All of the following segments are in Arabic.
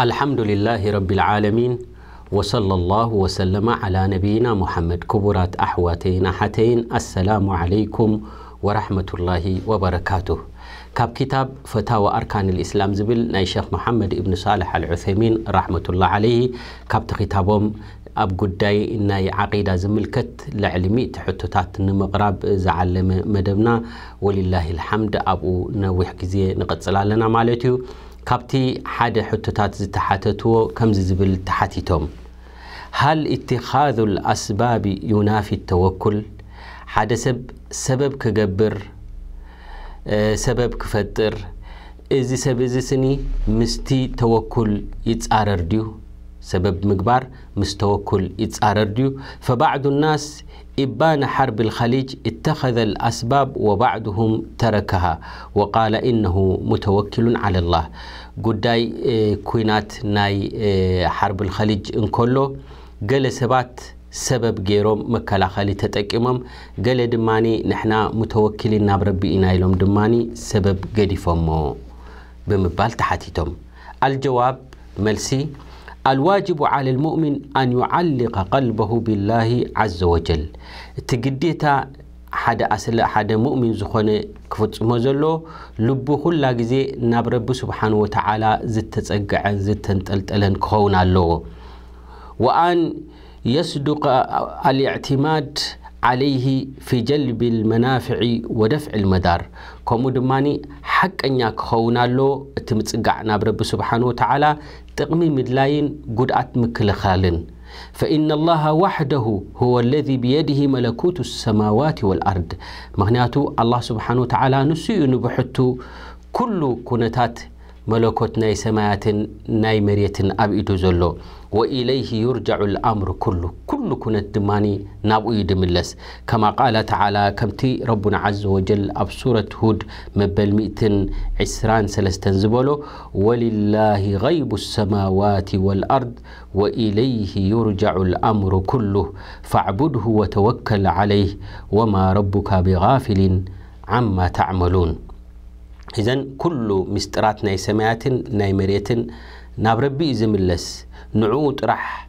الحمد لله رب العالمين وصلى الله وسلم على نبينا محمد كبرات أحواتين حتين السلام عليكم ورحمة الله وبركاته كاب كتاب فتاوى أركان الإسلام زبل ناي شيخ محمد ابن صالح العثيمين رحمة الله عليه كاب كتابهم أب قداي ناي عقيدة زملكت لعلمي تحتو تات نمقراب زعلم مدبنا ولله الحمد أبو نوح كزي نقد لنا مالتيو كابتي حاد حتو تات زي تحتتو كم زبل تحتيتهم هل اتخاذ الأسباب ينافي التوكل حدث سبب كجبر سبب كفتر እዚ سبب እዚ سني مستي توكل ይፃረር ድዩ سبب مقبار مستوكل ተወኩል ይፃረር فبعض الناس إبان حرب الخليج اتخذ الأسباب وبعضهم تركها وقال إنه متوكل على الله قداي كوينات ناي حرب الخليج إن كله قال سبات سبب جيروم مكلاخلي تتكيمم قال دماني نحنا متوكلين ناب ربي إنايلهم دماني سبب قديفهم بمبال تحتيتهم الجواب ملسي الواجب على المؤمن أن يعلق قلبه بالله عز وجل تقديتا حدا أسلا حدا مؤمن زخنة كفت مزلو لبو كل جزء نبرب سبحانه وتعالى زت تسجع زت تنتلتلن كون الله وأن يصدق الاعتماد عليه في جلب المنافع ودفع المدار كمو دماني حق أن يكون له تمتسقع ناب سبحانه وتعالى تقمي مدلاين قدعت مكلخالن فإن الله وحده هو الذي بيده ملكوت السماوات والأرض مغنياتو الله سبحانه وتعالى نسي نبحته كل كنتات ملكوت ناي سمايات ناي مريت أب إدو زلو وإليه يرجع الأمر كله كل كنا الدماني نابو إيد ملس كما قال تعالى كمتي ربنا عز وجل أب سورة هود مبل مئت عسران سلستن زبولو ولله غيب السماوات والأرض وإليه يرجع الأمر كله فاعبده وتوكل عليه وما ربك بغافل عما تعملون إذن كل مسترات ناي سمايات ناي مريت ناب ربي زملس نعو طرح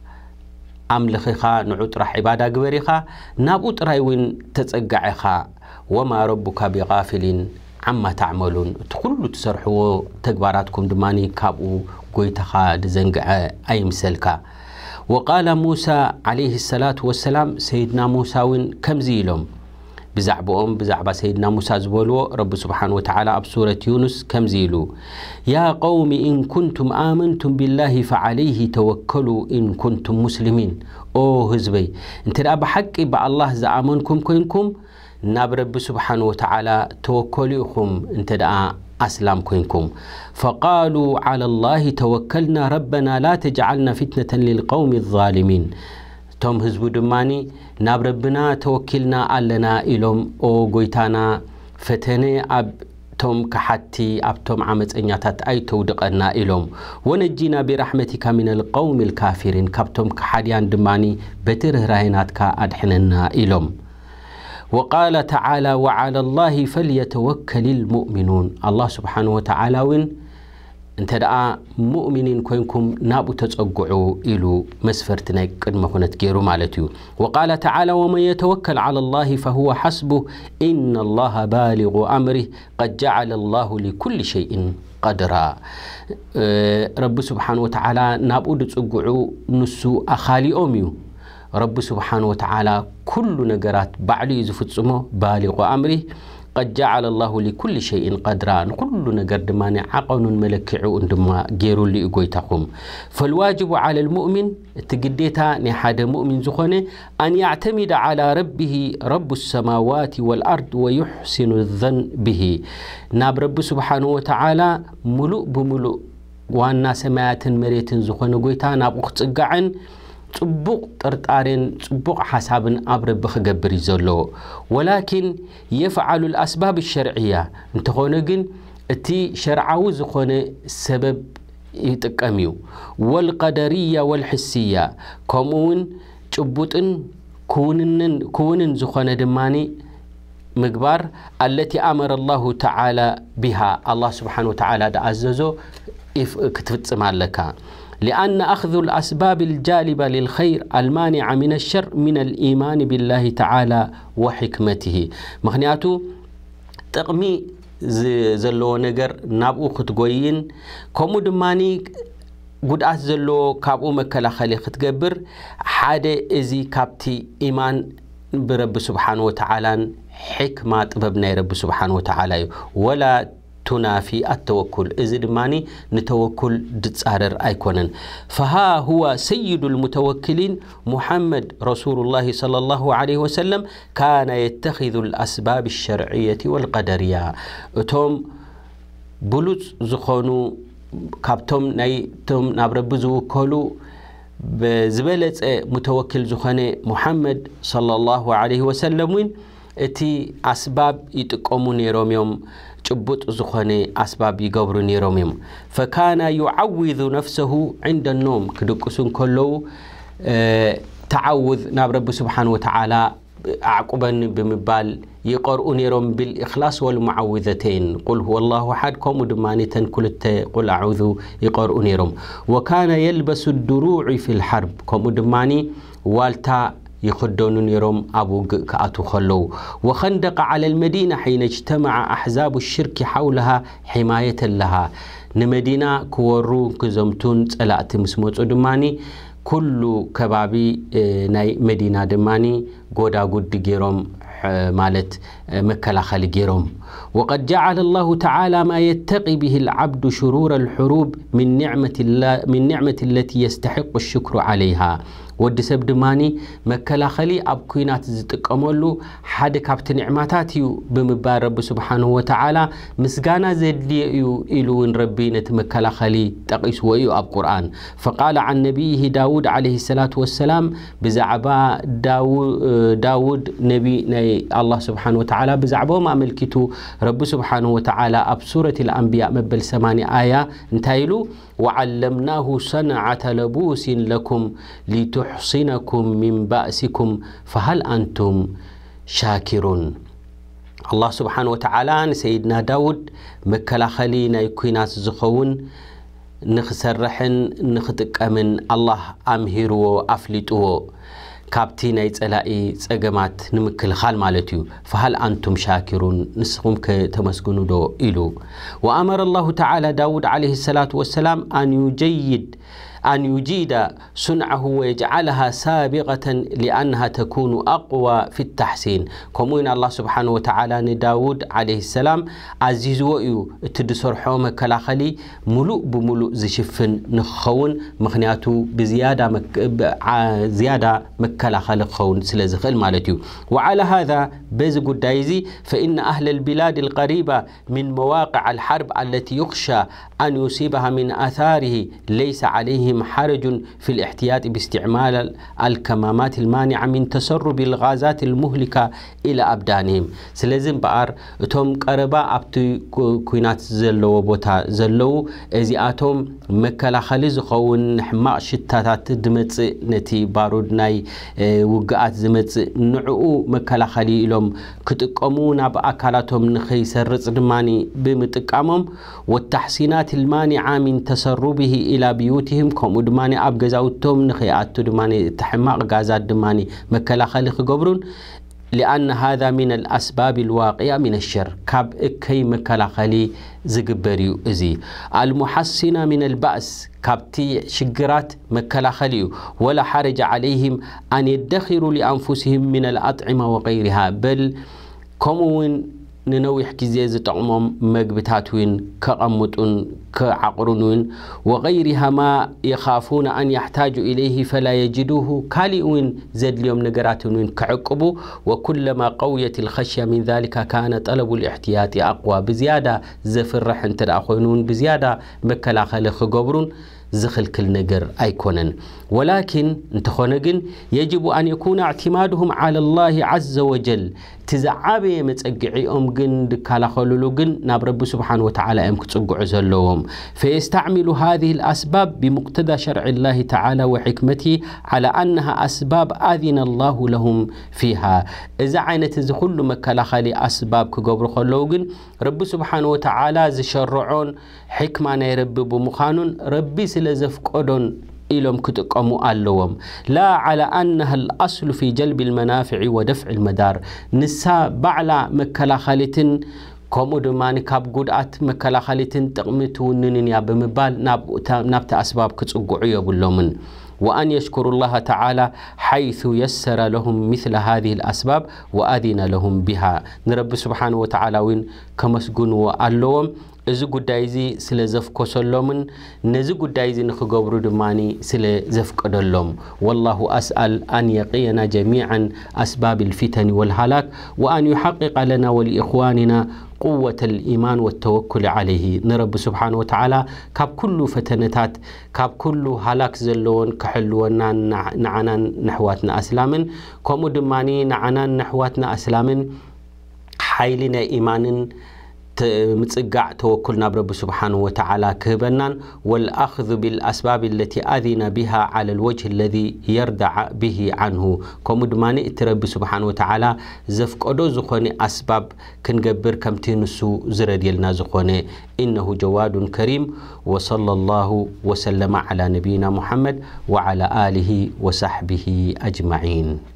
أملخيخا نعود طرح عبادة قبريخا نابو طرايوين تتقعيخا وما ربك بغافل عما تعملون تقولوا تسرحوا تكباراتكم دماني كابو قويتخا دزنقع أي مسلكا وقال موسى عليه الصلاة والسلام سيدنا موسى كم زيلهم بزعبهم بزعب سيدنا موسى زبولو رب سبحانه وتعالى بسورة سورة يونس كم زيلو يا قوم إن كنتم آمنتم بالله فعليه توكلوا إن كنتم مسلمين أوه هزبي انت رأب حقي بالله زعمنكم كنكم ناب رب سبحانه وتعالى توكلوكم انت دعا أسلام كنكم فقالوا على الله توكلنا ربنا لا تجعلنا فتنة للقوم الظالمين እቶም ህዝቡ ድማኒ ናብ ረብና ተወኪልና ኣለና ኢሎም ኦ ጎይታና ፈተነ ኣብ ቶም ካሓቲ ኣብቶም ዓመፀኛታት ኣይተውድቐና ኢሎም ወነጂና ብራሕመቲካ ምን ልቀውም ልካፊሪን ካብቶም ካሓድያን ድማኒ በቲ ርህራይናትካ ኣድሕነና ኢሎም ወቃለ ተዓላ ወዓላ ላሂ ፈልየተወከል ልሙእሚኑን ኣላ ስብሓን ወተዓላ እውን انت دعا مؤمنين كونكم نابو تتقعو إلو مسفرتنا كدما كنت كيرو مالتيو وقال تعالى ومن يتوكل على الله فهو حسبه إن الله بالغ أمره قد جعل الله لكل شيء قدرا أه رب سبحانه وتعالى نابو تتقعو نسو أخالي أوميو رب سبحانه وتعالى كل نقرات بعلي زفت سمو بالغ أمره قد جعل الله لكل شيء قدرا كل نجر دمان عقن ملكعو عندما جيرو لي إجويتكم فالواجب على المؤمن تجديتا نحد مؤمن زخنة أن يعتمد على ربه رب السماوات والأرض ويحسن الظن به ناب رب سبحانه وتعالى ملؤ بملؤ وأن سمايات مريت زخنة قويتا ناب أخت تبوق ترتارين تبوق حساب أبر بخجبري زلو ولكن يفعل الأسباب الشرعية انتخونجن تي شرعوز خون سبب يتكاميو والقدرية والحسية كمون تبوتن كونن كونن زخون دماني مقبار التي أمر الله تعالى بها الله سبحانه وتعالى دعززو كتفت سمع لكا لأن أخذ الأسباب الجالبة للخير المانعة من الشر من الإيمان بالله تعالى وحكمته مخنياته ጥቕሚ ዘለዎ ነገር ናብኡ ክትጎይን ከምኡ ድማኒ ጉድኣት ዘለዎ ካብኡ መከላኸሊ ክትገብር ሓደ እዚ ካብቲ ኢማን ብረቢ ስብሓን ወተዓላን ሕክማ ጥበብ ናይ ረቢ ስብሓን ወተዓላ እዩ ወላ تنافي التوكل إذن ماني نتوكل دتسارر أيكونن فها هو سيد المتوكلين محمد رسول الله صلى الله عليه وسلم كان يتخذ الأسباب الشرعية والقدرية توم بلوز زخونو ناي توم نابرب زوكولو بزبالة متوكل زخاني محمد صلى الله عليه وسلم وين اتی اسباب ایت کمونی رومیم چبوت زخانه اسبابی گبرونی رومیم فکانا یعوید نفسه عند النوم کدکسون کلو تعوذ نبرب رب سبحان و تعالى عقبا بمبال يقرؤني رم بالإخلاص والمعوذتين قل هو الله أحدكم ودمانتا كل قل أعوذ يقرؤني رم وكان يلبس الدروع في الحرب كم ودماني والتا يخدون نيروم أبوغ كأتو خلو وخندق على المدينة حين اجتمع أحزاب الشرك حولها حماية لها نمدينة كورو كزمتون تلأت مسموت أدماني كل كبابي ناي مدينة دماني قودا قد جيروم مالت خالي جيروم وقد جعل الله تعالى ما يتقي به العبد شرور الحروب من نعمة, الله من نعمة التي يستحق الشكر عليها ودي سب دماني مكلاخلي اب كوينات زتك امولو حاد كابتن عماتاتيو بمبار رب سبحانه وتعالى مسغانا زدليئيو إلوين ربينة مكلاخلي ويو اب قرآن فقال عن نبيه داود عليه السلاة والسلام بزعبا داود, داود نبي الله سبحانه وتعالى بزعبو ما ملكتو رب سبحانه وتعالى اب سورة الأنبياء مبل سماني آية انتايلو وعلمناه صنعة لبوس لكم لتحصنكم من بأسكم فهل أنتم شاكرون الله سبحانه وتعالى سيدنا داود مكلاخلي ناي كوينات زخون نخسرحن أمن الله أمهرو أفلتو كابتي نايت ألاقي سجمات نمكل خال مالتيو فهل أنتم شاكرون نسخم كتمسكون دو إلو وأمر الله تعالى داود عليه الصلاة والسلام أن يجيد أن يجيد صنعه ويجعلها سابقة لأنها تكون أقوى في التحسين كموين الله سبحانه وتعالى نداود عليه السلام عزيز وئيو تدسر حوم كلاخلي ملوء بملوء زشفن نخون مخنياتو بزيادة مك... زيادة مكلاخل خون سلزخ المالتيو وعلى هذا بزق الدايزي فإن أهل البلاد القريبة من مواقع الحرب التي يخشى أن يصيبها من آثاره ليس عليهم عليهم حرج في الاحتياط باستعمال الكمامات المانعة من تسرب الغازات المهلكة إلى أبدانهم سلازم بقر توم قربا أبتو كوينات زلو بوتا زلو آتوم إزياتهم مكلاخلي خوون نحما شتاتات دمت نتي بارود ناي وقعات زمت نعو مكلاخلي إلهم كتقمونا بأكالاتهم سرز دماني بمتقامهم والتحسينات المانعة من تسربه إلى بيوتهم كم دماني أب جزاو توم نخي أتو دماني تحمق جزاد دماني مكلا خلق قبرون لأن هذا من الأسباب الواقية من الشر كاب إكي مكلا خلي زقبريو إزي المحسنة من البأس كابتي شقرات مكلا خليو ولا حرج عليهم أن يدخروا لأنفسهم من الأطعمة وغيرها بل كمون ننوح كزيه زتعمم مقبتاتوين كأموتون كعقرونوين وغيرها ما يخافون أن يحتاجوا إليه فلا يجدوه كاليوين زد اليوم نقراتوين كعقبو وكلما قويت الخشية من ذلك كان طلب الاحتياطي أقوى بزيادة زفر رحن ترأخوينون بزيادة مكلاخ لخقبرون زخلكل نجر أيكونن ولكن انتخونجن يجب أن يكون اعتمادهم على الله عز وجل تزعبي متأجعيهم جن دكالخلولو جن نبرب سبحانه وتعالى أمك تجعز فيستعملوا فيستعمل هذه الأسباب بمقتضى شرع الله تعالى وحكمته على أنها أسباب أذن الله لهم فيها إذا عينة زخل مكالخلي أسباب كجبر خلوجن رب سبحانه وتعالى زشرعون حكمة رب بمخانون ربي ስለዘፍቀዶን إلهم كتقاموا اللهم لا على أنها الأصل في جلب المنافع ودفع المدار نسا بعلا مكلاخلت ከምኡ ድማ ካብ ጉድኣት መከላኸሊትን ጥቕሚ ትውንንን بمبال ብምባል ናብቲ ኣስባብ ክፅጉዑ اللومن وأن يشكروا الله تعالى حيث يسر لهم مثل هذه الأسباب وأذن لهم بها نرب سبحانه وتعالى وين كمسجون وألوم እዚ ጉዳይ እዚ ስለ ዘፍኮሰሎምን ነዚ ጉዳይ እዚ ንክገብሩ ድማኒ ስለ ዘፍቀደሎም ወላሁ ኣስአል ኣን የቅየና ጀሚዓን ኣስባብ ልፊተን ወልሃላክ ወአን ዩሓቅቀ ለና ወሊእኽዋንና قوة الإيمان والتوكل عليه نرب سبحانه وتعالى كاب كل فتنتات كاب كل هلاك زلون كحلونا نعنا نحواتنا أسلام كومو دماني نعنا نحواتنا أسلام حيلنا إيمان متقع توكلنا برب سبحانه وتعالى كهبنا والأخذ بالأسباب التي أذن بها على الوجه الذي يردع به عنه كمدمان ماني ترب سبحانه وتعالى زفق أدو زخوني أسباب كنقبر كم تنسو زرد يلنا زخوني إنه جواد كريم وصلى الله وسلم على نبينا محمد وعلى آله وصحبه أجمعين